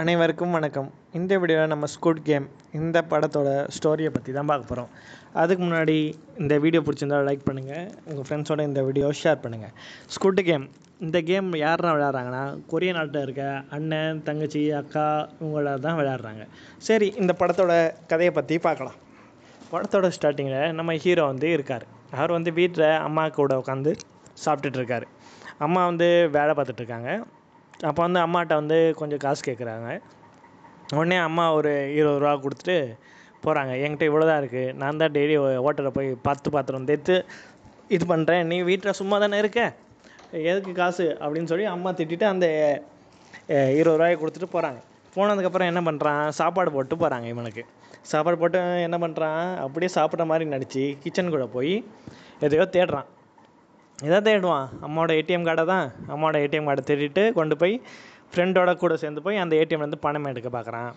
அனைவருக்கும் வணக்கம் இந்த வீடியோவில் நம்ம ஸ்குட் கேம் இந்த படத்தோட ஸ்டோரியை பற்றி தான் பார்க்க போகிறோம் அதுக்கு முன்னாடி இந்த வீடியோ பிடிச்சிருந்தால் லைக் பண்ணுங்கள் உங்கள் ஃப்ரெண்ட்ஸோட இந்த வீடியோ ஷேர் பண்ணுங்கள் ஸ்குட் கேம் இந்த கேம் யாரெல்லாம் விளையாடுறாங்கன்னா கொரிய நாட்டில் இருக்க அண்ணன் தங்கச்சி அக்கா இவங்கள தான் விளையாடுறாங்க சரி இந்த படத்தோட கதையை பற்றி பார்க்கலாம் படத்தோட ஸ்டார்டிங்கில் நம்ம ஹீரோ வந்து இருக்கார் அவர் வந்து வீட்டில் அம்மா கூட உட்காந்து சாப்பிட்டுட்டு இருக்காரு அம்மா வந்து வேலை பார்த்துட்ருக்காங்க அப்போ வந்து அம்மாகிட்ட வந்து கொஞ்சம் காசு கேட்குறாங்க உடனே அம்மா ஒரு இருபது ரூபா கொடுத்துட்டு போகிறாங்க என்கிட்ட இவ்வளோ தான் இருக்குது நான் தான் டெய்லி ஓட்டரை போய் பத்து பாத்திரம் தேய்த்து இது பண்ணுறேன் நீ வீட்டில் சும்மா தானே இருக்க எதுக்கு காசு அப்படின்னு சொல்லி அம்மா திட்டிட்டு அந்த இருபது ரூபாயை கொடுத்துட்டு போகிறாங்க போனதுக்கப்புறம் என்ன பண்ணுறான் சாப்பாடு போட்டு போகிறாங்க இவனுக்கு சாப்பாடு போட்டு என்ன பண்ணுறான் அப்படியே சாப்பிட்ற மாதிரி நடித்து கிச்சனுக்குள்ளே போய் எதையோ தேடுறான் இதை தேடுவான் அம்மாவோட ஏடிஎம் கார்டை தான் அம்மாவோட ஏடிஎம் கார்டை தேடிட்டு கொண்டு போய் ஃப்ரெண்டோட கூட சேர்ந்து போய் அந்த ஏடிஎம்லேருந்து பணம் எடுக்க பார்க்குறான்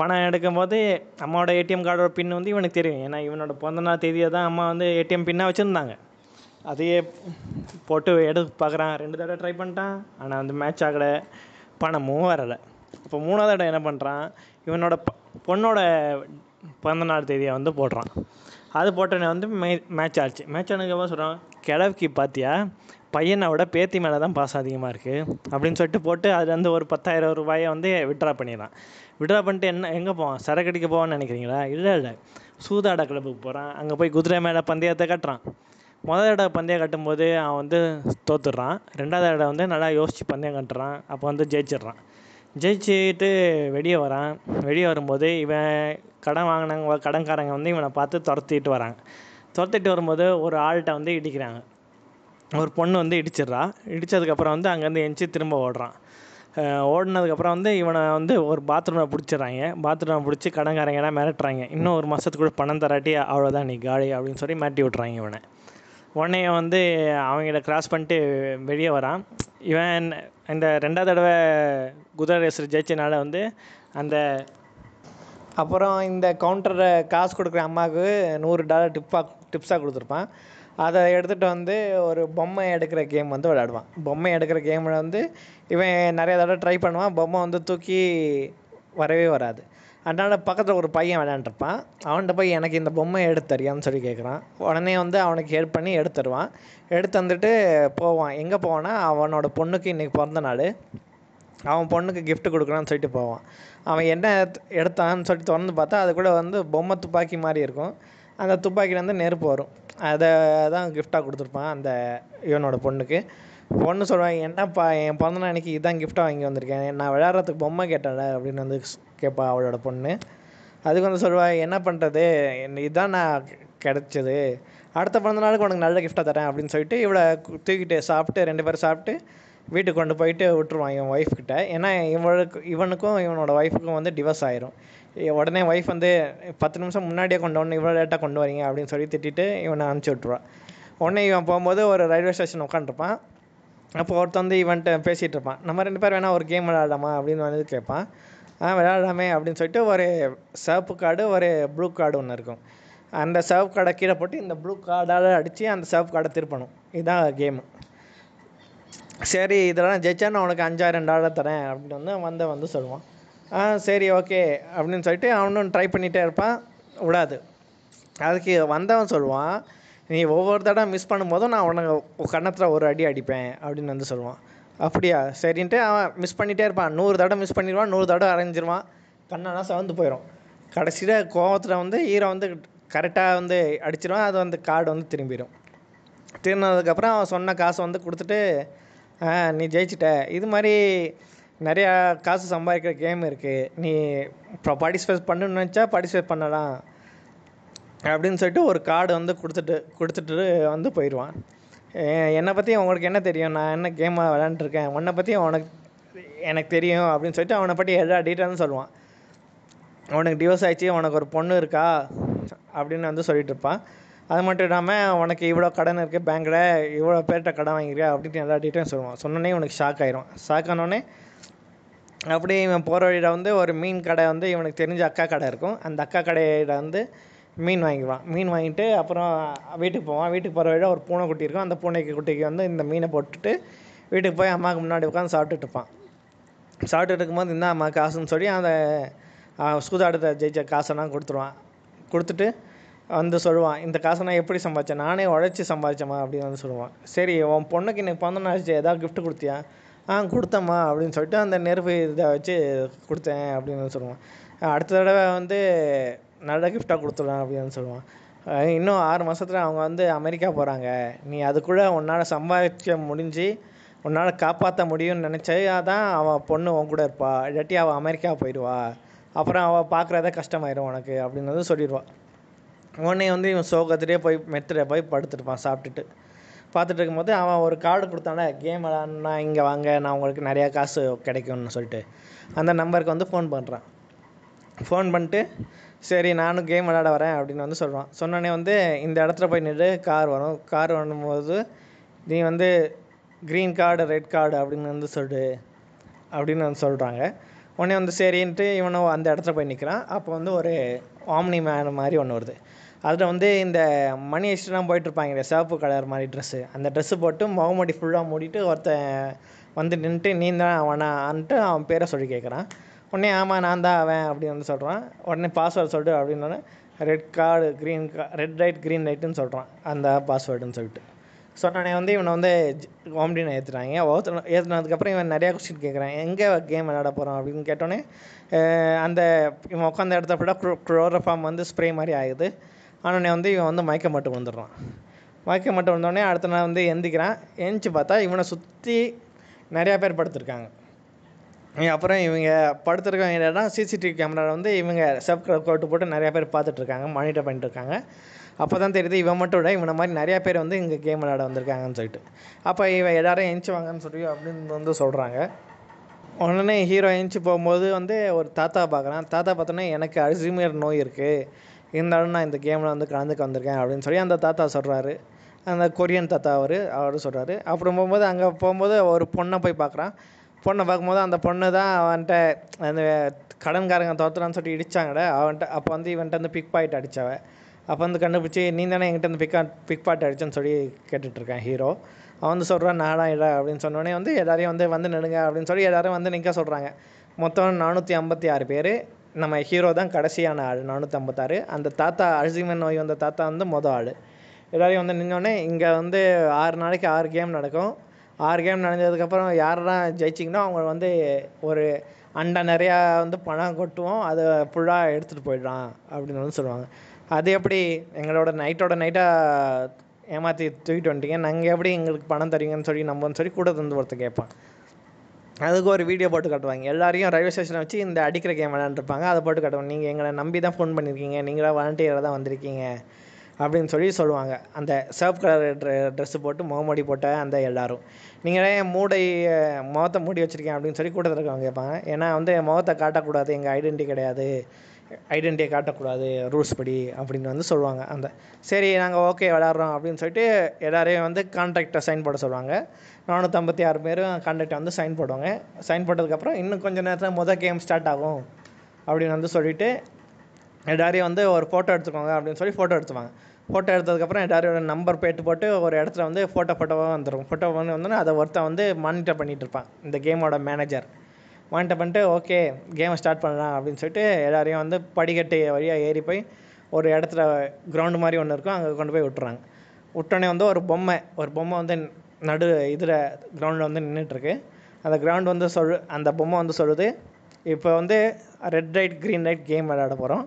பணம் எடுக்கும்போது அம்மாவோட ஏடிஎம் கார்டோட பின் வந்து இவனுக்கு தெரியும் ஏன்னா இவனோட பிறந்தநாள் நாள் தேதியை தான் அம்மா வந்து ஏடிஎம் பின்னாக வச்சுருந்தாங்க அதையே போட்டு எடுத்து பார்க்குறான் ரெண்டு தடவை ட்ரை பண்ணிட்டான் ஆனால் வந்து மேட்ச் ஆகலை பணமும் வரலை இப்போ மூணாவது இடம் என்ன பண்ணுறான் இவனோட பொண்ணோட பிறந்தநாள் தேதியை வந்து போடுறான் அது போட்டோன்னே வந்து மே மேட்ச் ஆச்சு மேட்ச் ஆனதுக்கப்புறம் சொல்கிறாங்க கிழவுக்கு பார்த்தியா பையனை விட பேத்தி மேலே தான் பாசம் அதிகமாக இருக்குது அப்படின்னு சொல்லிட்டு போட்டு அது வந்து ஒரு பத்தாயிரம் ரூபாயை வந்து விட்ரா பண்ணிடுறான் விட்ரா பண்ணிட்டு என்ன எங்கே போவான் சரக்கடிக்க போவான்னு நினைக்கிறீங்களா இல்லை இல்லை சூதாட கிளப்புக்கு போகிறான் அங்கே போய் குதிரை மேலே பந்தயத்தை கட்டுறான் முதல் தடவை பந்தயம் கட்டும்போது அவன் வந்து தோத்துடுறான் ரெண்டாவது இடம் வந்து நல்லா யோசித்து பந்தயம் கட்டுறான் அப்போ வந்து ஜெயிச்சிடுறான் ஜெயிச்சுட்டு வெளியே வரான் வெளியே வரும்போது இவன் கடன் வாங்கினவங்க கடன்காரங்க வந்து இவனை பார்த்து துரத்திட்டு வராங்க துரத்திட்டு வரும்போது ஒரு ஆள்கிட்ட வந்து இடிக்கிறாங்க ஒரு பொண்ணு வந்து இடிச்சிடுறா இடித்ததுக்கப்புறம் வந்து அங்கேருந்து எஞ்சி திரும்ப ஓடுறான் ஓடினதுக்கப்புறம் வந்து இவனை வந்து ஒரு பாத்ரூமில் பிடிச்சிடுறாங்க பாத்ரூமில் பிடிச்சி கடன்காரங்கன்னா மிரட்டுறாங்க இன்னும் ஒரு மாதத்துக்குள்ளே பணம் தராட்டி அவ்வளோதான் நீ காலி அப்படின்னு சொல்லி மாட்டி விட்றாங்க இவனை உடனே வந்து அவங்கள கிராஸ் பண்ணிட்டு வெளியே வரான் இவன் இந்த ரெண்டாவது தடவை குதிரை ரேசர் ஜெயிச்சனால வந்து அந்த அப்புறம் இந்த கவுண்டரை காசு கொடுக்குற அம்மாவுக்கு நூறு டாலர் டிப்பாக டிப்ஸாக கொடுத்துருப்பான் அதை எடுத்துகிட்டு வந்து ஒரு பொம்மை எடுக்கிற கேம் வந்து விளையாடுவான் பொம்மை எடுக்கிற கேமில் வந்து இவன் நிறைய தடவை ட்ரை பண்ணுவான் பொம்மை வந்து தூக்கி வரவே வராது அதனால் பக்கத்தில் ஒரு பையன் விளையாண்டுருப்பான் அவன்கிட்ட போய் எனக்கு இந்த பொம்மை எடுத்து தரியான்னு சொல்லி கேட்குறான் உடனே வந்து அவனுக்கு ஹெல்ப் பண்ணி எடுத்து தருவான் எடுத்து வந்துட்டு போவான் எங்கே போவான்னா அவனோட பொண்ணுக்கு இன்றைக்கி பிறந்த நாள் அவன் பொண்ணுக்கு கிஃப்ட் கொடுக்குறான்னு சொல்லிட்டு போவான் அவன் என்ன எடுத்தான்னு சொல்லிட்டு திறந்து பார்த்தா அது கூட வந்து பொம்மை துப்பாக்கி மாதிரி இருக்கும் அந்த வந்து நெருப்பு வரும் அதை தான் கிஃப்டாக கொடுத்துருப்பான் அந்த இவனோட பொண்ணுக்கு பொண்ணு சொல்லுவாங்க என்னப்பா என் பிறந்த அன்னைக்கு இதுதான் கிஃப்டாக வாங்கி வந்திருக்கேன் நான் விளையாடுறதுக்கு பொம்மை கேட்டேன் அப்படின்னு வந்து கேட்பா அவளோட பொண்ணு அதுக்கு வந்து சொல்லுவா என்ன பண்ணுறது இதுதான் நான் கிடச்சது அடுத்த பிறந்த நாளுக்கு உனக்கு நல்ல கிஃப்டாக தரேன் அப்படின்னு சொல்லிட்டு இவளை தூக்கிட்டு சாப்பிட்டு ரெண்டு பேரும் சாப்பிட்டு வீட்டுக்கு கொண்டு போயிட்டு விட்டுருவான் இவன் கிட்ட ஏன்னா இவளுக்கு இவனுக்கும் இவனோட ஒய்ஃபுக்கும் வந்து டிவர்ஸ் ஆயிரும் உடனே ஒய்ஃப் வந்து பத்து நிமிஷம் முன்னாடியே கொண்டு வரணும் இவ்வளோ லேட்டாக கொண்டு வரீங்க அப்படின்னு சொல்லி திட்டிட்டு இவனை அனுப்பிச்சி விட்ருவான் உடனே இவன் போகும்போது ஒரு ரயில்வே ஸ்டேஷன் உட்காந்துருப்பான் அப்போ ஒருத்தன் வந்து இவன்ட்டு பேசிகிட்டு இருப்பான் நம்ம ரெண்டு பேர் வேணால் ஒரு கேம் விளையாடலாமா அப்படின்னு வந்து கேட்பான் விளையாடலாமே அப்படின்னு சொல்லிட்டு ஒரு சிவப்பு கார்டு ஒரு ப்ளூ கார்டு ஒன்று இருக்கும் அந்த சிவப்பு கார்டை கீழே போட்டு இந்த ப்ளூ கார்டால் அடித்து அந்த சிவப்பு கார்டை திருப்பணும் இதுதான் கேமு சரி இதெல்லாம் ஜெயிச்சா நான் உனக்கு அஞ்சாயிரம் டாலர் தரேன் அப்படின்னு வந்து வந்தவன் வந்து சொல்லுவான் ஆ சரி ஓகே அப்படின்னு சொல்லிட்டு அவனும் ட்ரை பண்ணிகிட்டே இருப்பான் விடாது அதுக்கு வந்தவன் சொல்லுவான் நீ ஒவ்வொரு தடவை மிஸ் பண்ணும்போதும் நான் உனக்கு கன்னத்தில் ஒரு அடி அடிப்பேன் அப்படின்னு வந்து சொல்லுவான் அப்படியா சரின்ட்டு அவன் மிஸ் பண்ணிகிட்டே இருப்பான் நூறு தடவை மிஸ் பண்ணிடுவான் நூறு தடவை அரைஞ்சிருவான் கண்ணெல்லாம் சவந்து போயிடும் கடைசியில் கோவத்தில் வந்து ஈரோ வந்து கரெக்டாக வந்து அடிச்சிருவான் அது வந்து கார்டு வந்து திரும்பிடும் திரும்பினதுக்கப்புறம் அவன் சொன்ன காசை வந்து கொடுத்துட்டு நீ ஜெயிச்சிட்ட இது மாதிரி நிறையா காசு சம்பாதிக்கிற கேம் இருக்குது நீ இப்போ பார்ட்டிசிபேட் பண்ணணும்னு நினச்சா பார்ட்டிசிபேட் பண்ணலாம் அப்படின்னு சொல்லிட்டு ஒரு கார்டு வந்து கொடுத்துட்டு கொடுத்துட்டு வந்து போயிடுவான் என்னை பற்றி உங்களுக்கு என்ன தெரியும் நான் என்ன கேமா விளாண்ட்ருக்கேன் உன்னை பற்றி உனக்கு எனக்கு தெரியும் அப்படின்னு சொல்லிட்டு அவனை பற்றி எல்லா டீட்டெயிலும் சொல்லுவான் அவனுக்கு டிவோர்ஸ் ஆயிடுச்சு உனக்கு ஒரு பொண்ணு இருக்கா அப்படின்னு வந்து சொல்லிட்டு இருப்பான் அது மட்டும் இல்லாமல் உனக்கு இவ்வளோ கடன் இருக்குது பேங்க்கில் இவ்வளோ பேர்கிட்ட கடன் வாங்கிக்கிறியா அப்படின்னு எல்லா டீட்டெயிலும் சொல்லுவான் சொன்னோன்னே உனக்கு ஷாக் ஆயிரும் ஷாக் ஆனோடனே அப்படியே இவன் போகிற வழியில் வந்து ஒரு மீன் கடை வந்து இவனுக்கு தெரிஞ்ச அக்கா கடை இருக்கும் அந்த அக்கா கடையில் வந்து மீன் வாங்கிக்குவான் மீன் வாங்கிட்டு அப்புறம் வீட்டுக்கு போவான் வீட்டுக்கு போகிற வழியில் ஒரு பூனைக்குட்டி இருக்கும் அந்த பூனைக்கு குட்டிக்கு வந்து இந்த மீனை போட்டுட்டு வீட்டுக்கு போய் அம்மாவுக்கு முன்னாடி உட்காந்து சாப்பிட்டுட்டு இருப்பான் சாப்பிட்டுட்டு இருக்கும்போது என்ன அம்மா காசுன்னு சொல்லி அந்த சூதாடுத்த ஜெயிச்ச காசெல்லாம் கொடுத்துருவான் கொடுத்துட்டு வந்து சொல்லுவான் இந்த காசை நான் எப்படி சம்பாதிச்சேன் நானே உழைச்சி சம்பாதிச்சேம்மா அப்படின்னு வந்து சொல்லுவான் சரி உன் பொண்ணுக்கு எனக்கு பந்தம் ஆச்சு ஏதாவது கிஃப்ட் கொடுத்தியா ஆ கொடுத்தம்மா அப்படின்னு சொல்லிட்டு அந்த நெருப்பு இதை வச்சு கொடுத்தேன் அப்படின்னு சொல்லுவான் அடுத்த தடவை வந்து நல்ல கிஃப்ட்டாக கொடுத்துட்லாம் அப்படின்னு சொல்லுவான் இன்னும் ஆறு மாதத்துல அவங்க வந்து அமெரிக்கா போகிறாங்க நீ கூட உன்னால் சம்பாதிக்க முடிஞ்சு உன்னால் காப்பாற்ற முடியும்னு நினச்சா தான் அவன் பொண்ணு உன் கூட இருப்பாள் இல்லாட்டி அவள் அமெரிக்கா போயிடுவா அப்புறம் அவள் பார்க்குறத கஷ்டமாயிடும் உனக்கு அப்படின்னு வந்து சொல்லிடுவாள் உடனே வந்து இவன் சோகத்திலே போய் மெத்தில் போய் படுத்துருப்பான் சாப்பிட்டுட்டு பார்த்துட்டு இருக்கும்போது அவன் ஒரு கார்டு கொடுத்தானே கேம் விளாட்னா இங்கே வாங்க நான் உங்களுக்கு நிறையா காசு கிடைக்கும்னு சொல்லிட்டு அந்த நம்பருக்கு வந்து ஃபோன் பண்ணுறான் ஃபோன் பண்ணிட்டு சரி நானும் கேம் விளாட வரேன் அப்படின்னு வந்து சொல்கிறான் சொன்னோடனே வந்து இந்த இடத்துல போய் நின்று கார் வரும் கார் வரும்போது நீ வந்து க்ரீன் கார்டு ரெட் கார்டு அப்படின்னு வந்து சொல்லு அப்படின்னு வந்து சொல்கிறாங்க உடனே வந்து சரின்ட்டு இவனும் அந்த இடத்துல போய் நிற்கிறான் அப்போ வந்து ஒரு ஆம்னி மேன் மாதிரி ஒன்று வருது அதில் வந்து இந்த மணி எஸ்ட்லாம் போயிட்டுருப்பாங்க சிவப்பு கலர் மாதிரி ட்ரெஸ்ஸு அந்த ட்ரெஸ்ஸு போட்டு முகமடி ஃபுல்லாக மூடிட்டு ஒருத்தன் வந்து நின்றுட்டு நீ தான் அவனான்ட்டு அவன் பேரை சொல்லி கேட்குறான் உடனே ஆமாம் நான் தான் அவன் அப்படின்னு வந்து சொல்கிறான் உடனே பாஸ்வேர்டு சொல்லிட்டு அப்படின்னோடனே ரெட் கார்டு க்ரீன் கா ரெட் லைட் க்ரீன் லைட்டுன்னு சொல்கிறான் அந்த பாஸ்வேர்டுன்னு சொல்லிட்டு சொன்னே வந்து இவனை வந்து காமெடினை ஏற்றுறாங்க ஒருத்தர் ஏற்றுனதுக்கப்புறம் இவன் நிறையா கொஸ்டின் கேட்குறான் எங்கே கேம் விளாட போகிறான் அப்படின்னு கேட்டோன்னே அந்த இவன் உட்காந்த இடத்த விட குளோரோஃபார்ம் வந்து ஸ்ப்ரே மாதிரி ஆகுது ஆனால் வந்து இவன் வந்து மயக்க மட்டும் வந்துடுறான் மயக்க மட்டும் வந்தோடனே அடுத்த நாள் வந்து எந்திக்கிறான் எந்திச்சு பார்த்தா இவனை சுற்றி நிறையா பேர் படுத்திருக்காங்க அப்புறம் இவங்க படுத்திருக்கவங்க என்னென்னா சிசிடிவி கேமராவில் வந்து இவங்க செப் கோட்டு போட்டு நிறையா பேர் பார்த்துட்ருக்காங்க மானிட்டர் பண்ணிட்டுருக்காங்க அப்போ தான் தெரியுது இவன் மட்டும் விட இவனை மாதிரி நிறையா பேர் வந்து இங்கே கேம் விளாட வந்திருக்காங்கன்னு சொல்லிட்டு அப்போ இவன் எல்லாரும் எழுந்து வாங்கன்னு சொல்லி அப்படின்னு வந்து சொல்கிறாங்க உடனே ஹீரோ எழுந்து போகும்போது வந்து ஒரு தாத்தா பார்க்குறான் தாத்தா பார்த்தோன்னே எனக்கு அல்சீமியர் நோய் இருக்குது இருந்தாலும் நான் இந்த கேமில் வந்து கலந்துக்க வந்திருக்கேன் அப்படின்னு சொல்லி அந்த தாத்தா சொல்கிறாரு அந்த கொரியன் தாத்தா அவர் அவர் சொல்கிறாரு அப்புறம் போகும்போது அங்கே போகும்போது ஒரு பொண்ணை போய் பார்க்குறான் பொண்ணை பார்க்கும்போது அந்த பொண்ணு தான் அவன்கிட்ட அந்த கடன்காரங்க தோத்துறான்னு சொல்லி இடித்தாங்கட அவன்கிட்ட அப்போ வந்து இவன்கிட்ட வந்து பிக் பாயிட் அடித்தவ அப்போ வந்து கண்டுபிடிச்சி நீ தானே என்கிட்ட வந்து பிக்கா பிக் பாட் அடிச்சேன்னு சொல்லி கேட்டுட்ருக்கேன் ஹீரோ அவன் வந்து சொல்கிறான் நானா இட அப்படின்னு சொன்னோடனே வந்து எல்லாரையும் வந்து வந்து நெடுங்க அப்படின்னு சொல்லி எல்லாரும் வந்து நிற்க சொல்கிறாங்க மொத்தம் நானூற்றி ஐம்பத்தி ஆறு பேர் நம்ம ஹீரோ தான் கடைசியான ஆள் நானூற்றி ஐம்பத்தாறு அந்த தாத்தா அல்சிமன் நோய் வந்த தாத்தா வந்து மொதல் ஆள் எல்லாரையும் வந்து நின்னோடனே இங்கே வந்து ஆறு நாளைக்கு ஆறு கேம் நடக்கும் ஆறு கேம் நடந்ததுக்கப்புறம் யாரெல்லாம் ஜெயிச்சிங்கன்னா அவங்க வந்து ஒரு அண்டா நிறையா வந்து பணம் கொட்டுவோம் அதை ஃபுல்லாக எடுத்துகிட்டு போயிடுறான் அப்படின்னு வந்து சொல்லுவாங்க அது எப்படி எங்களோட நைட்டோட நைட்டாக ஏமாற்றி தூக்கிட்டு வந்துட்டீங்க நாங்கள் எப்படி எங்களுக்கு பணம் தருவீங்கன்னு சொல்லி நம்பன்னு சொல்லி கூட தந்து ஒருத்தர் கேட்பான் அதுக்கு ஒரு வீடியோ போட்டு காட்டுவாங்க எல்லாரையும் ரயில்வே ஸ்டேஷனை வச்சு இந்த அடிக்கிற கேம் விளாண்டுருப்பாங்க அதை போட்டு காட்டுவாங்க நீங்கள் எங்களை நம்பி தான் ஃபோன் பண்ணியிருக்கீங்க நீங்களாக வாலண்டியராக தான் வந்திருக்கீங்க அப்படின்னு சொல்லி சொல்லுவாங்க அந்த சர்ப் கலர் ட்ரெஸ்ஸு போட்டு முகமூடி போட்ட அந்த எல்லோரும் நீங்கள் என் மூடை முகத்தை மூடி வச்சுருக்கேன் அப்படின்னு சொல்லி கூட்டத்தில் இருக்கவங்க கேட்பாங்க ஏன்னா வந்து என் முகத்தை காட்டக்கூடாது எங்கள் ஐடென்டி கிடையாது ஐடென்டியை காட்டக்கூடாது ரூல்ஸ் படி அப்படின்னு வந்து சொல்லுவாங்க அந்த சரி நாங்கள் ஓகே விளாட்றோம் அப்படின்னு சொல்லிட்டு எல்லோரையும் வந்து கான்ட்ராக்டை சைன் போட சொல்லுவாங்க நானூற்றம்பத்தி ஆறு பேரும் கான்ட்ராக்டை வந்து சைன் போடுவாங்க சைன் போட்டதுக்கப்புறம் இன்னும் கொஞ்சம் நேரத்தில் மொதல் கேம் ஸ்டார்ட் ஆகும் அப்படின்னு வந்து சொல்லிவிட்டு எல்லோரையும் வந்து ஒரு ஃபோட்டோ எடுத்துக்கோங்க அப்படின்னு சொல்லி ஃபோட்டோ எடுத்துவாங்க ஃபோட்டோ எடுத்ததுக்கப்புறம் எல்லாரோட நம்பர் பேட்டு போட்டு ஒரு இடத்துல வந்து ஃபோட்டோ ஃபோட்டோவாக வந்துடும் ஃபோட்டோ வந்து வந்தோடனே அதை ஒருத்தன் வந்து மானிட்டர் பண்ணிகிட்ருப்பான் இந்த கேமோட மேனேஜர் மானிட்டர் பண்ணிட்டு ஓகே கேமை ஸ்டார்ட் பண்ணலாம் அப்படின்னு சொல்லிட்டு எல்லோரையும் வந்து படிக்கட்டு வழியாக ஏறி போய் ஒரு இடத்துல கிரவுண்டு மாதிரி ஒன்று இருக்கும் அங்கே கொண்டு போய் விட்டுறாங்க விட்டோடனே வந்து ஒரு பொம்மை ஒரு பொம்மை வந்து நடு இதில் கிரவுண்டில் வந்து நின்றுட்டுருக்கு அந்த கிரவுண்டு வந்து சொல் அந்த பொம்மை வந்து சொல்லுது இப்போ வந்து red right green right game விளையாட போகிறோம்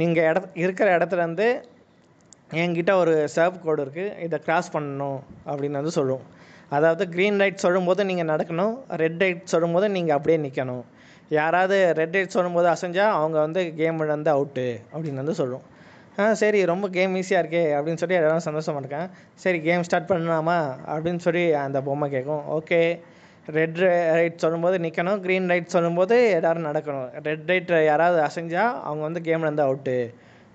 நீங்கள் இட இருக்கிற இடத்துலேருந்து என்கிட்ட ஒரு சர்வ் கோடு இருக்குது இதை கிராஸ் பண்ணணும் அப்படின்னு வந்து சொல்லுவோம் அதாவது க்ரீன் லைட் சொல்லும்போது நீங்கள் நடக்கணும் ரெட் லைட் சொல்லும்போது நீங்கள் அப்படியே நிற்கணும் யாராவது ரெட் லைட் சொல்லும்போது அசைஞ்சால் அவங்க வந்து கேம் வந்து அவுட்டு அப்படின்னு வந்து சொல்லுவோம் ஆ சரி ரொம்ப கேம் ஈஸியாக இருக்கே அப்படின்னு சொல்லி எல்லாரும் சந்தோஷமாக இருக்கேன் சரி கேம் ஸ்டார்ட் பண்ணலாமா அப்படின்னு சொல்லி அந்த பொம்மை கேட்கும் ஓகே ரெட் லைட் சொல்லும்போது நிற்கணும் க்ரீன் லைட் சொல்லும்போது எல்லோரும் நடக்கணும் ரெட் லைட் யாராவது அசைஞ்சால் அவங்க வந்து கேம்லேருந்து அவுட்டு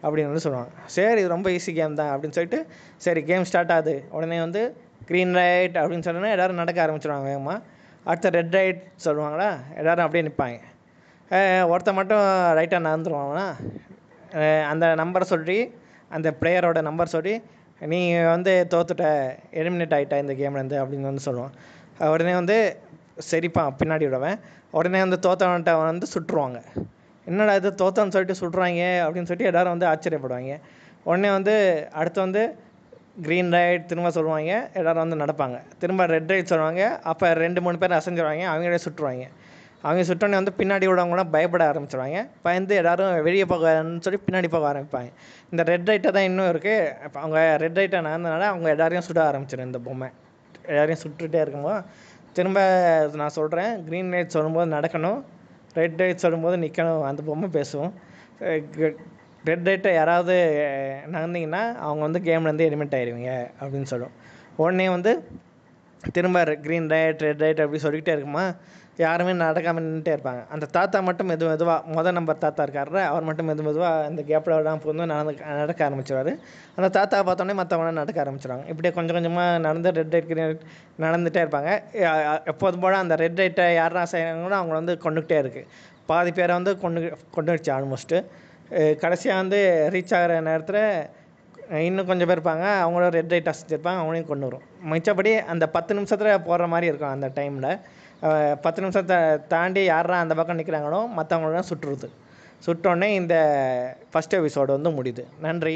அப்படின்னு வந்து சொல்லுவாங்க சரி இது ரொம்ப ஈஸி கேம் தான் அப்படின்னு சொல்லிட்டு சரி கேம் ஸ்டார்ட் ஆகுது உடனே வந்து க்ரீன் ரைட் அப்படின்னு சொன்னோன்னே எல்லோரும் நடக்க ஆரம்பிச்சிடுவாங்க வேகமாக அடுத்த ரெட் ரைட் சொல்லுவாங்களா எல்லோரும் அப்படியே நிற்பாங்க ஒருத்த மட்டும் ரைட்டாக நடந்துருவாங்கன்னா அந்த நம்பரை சொல்லி அந்த பிளேயரோட நம்பர் சொல்லி நீ வந்து தோத்துட்ட எலிமினேட் ஆகிட்ட இந்த கேம்லேருந்து அப்படின்னு வந்து சொல்லுவான் உடனே வந்து சரிப்பான் பின்னாடி விடுவேன் உடனே வந்து தோத்தவன்கிட்ட வந்து சுட்டுருவாங்க என்னடா இது தோத்தான்னு சொல்லிட்டு சுடுறாங்க அப்படின்னு சொல்லிட்டு எல்லோரும் வந்து ஆச்சரியப்படுவாங்க உடனே வந்து அடுத்து வந்து க்ரீன் ரைட் திரும்ப சொல்லுவாங்க எல்லோரும் வந்து நடப்பாங்க திரும்ப ரெட் ரைட் சொல்லுவாங்க அப்போ ரெண்டு மூணு பேர் அசைஞ்சிடுவாங்க அவங்களே சுட்டுருவாங்க அவங்க சுட்டோன்னே வந்து பின்னாடி உள்ளவங்களாம் பயப்பட ஆரம்பிச்சிடுவாங்க பயந்து எல்லோரும் வெளியே போகன்னு சொல்லி பின்னாடி போக ஆரம்பிப்பாங்க இந்த ரெட் ரைட்டை தான் இன்னும் இருக்குது இப்போ அவங்க ரெட் ரைட்டை நடந்தனால அவங்க எல்லாரையும் சுட ஆரம்பிச்சிடும் இந்த பொம்மை எல்லாரையும் சுட்டுகிட்டே இருக்கும்போது திரும்ப நான் சொல்கிறேன் க்ரீன் லைட் சொல்லும்போது நடக்கணும் ரெட் லைட் சொல்லும்போது நிற்கணும் அந்த பொம்மை பேசுவோம் ரெட் டைட்டை யாராவது நகர்ந்திங்கன்னா அவங்க வந்து கேம்லேருந்து எலிமெண்ட் ஆயிடுவீங்க அப்படின்னு சொல்லுவோம் உடனே வந்து திரும்ப க்ரீன் ரைட் ரெட் ரைட் அப்படி சொல்லிக்கிட்டே இருக்குமா யாருமே நடக்காமல் நின்றுட்டே இருப்பாங்க அந்த தாத்தா மட்டும் மெது மெதுவாக மொதல் நம்பர் தாத்தா இருக்கார்ல அவர் மட்டும் மெது மெதுவாக அந்த கேப்பில் விடாமல் புகுந்து நடந்து நடக்க ஆரம்பிச்சிடுவார் அந்த தாத்தாவை பார்த்தோன்னே மற்றவங்களாம் நடக்க ஆரம்பிச்சிடுவாங்க இப்படியே கொஞ்சம் கொஞ்சமாக நடந்து ரெட் ரைட் க்ரீன் நடந்துகிட்டே இருப்பாங்க எப்போதும் போல் அந்த ரெட் ரைட்டை யாரா செய்கிறாங்களோ அவங்கள வந்து கொண்டுகிட்டே இருக்குது பாதி பேரை வந்து கொண்டு வச்சு ஆல்மோஸ்ட்டு கடைசியாக வந்து ரீச் ஆகிற நேரத்தில் இன்னும் கொஞ்சம் பேர் இருப்பாங்க அவங்களோட ரெட் லைட் இருப்பாங்க அவங்களையும் கொண்டு வரும் மிச்சப்படி அந்த பத்து நிமிஷத்தில் போடுற மாதிரி இருக்கும் அந்த டைமில் பத்து நிமிஷத்தை தாண்டி யாரா அந்த பக்கம் நிற்கிறாங்களோ மற்றவங்களாம் சுட்டுறது சுட்டோடனே இந்த ஃபஸ்ட் எபிசோடு வந்து முடியுது நன்றி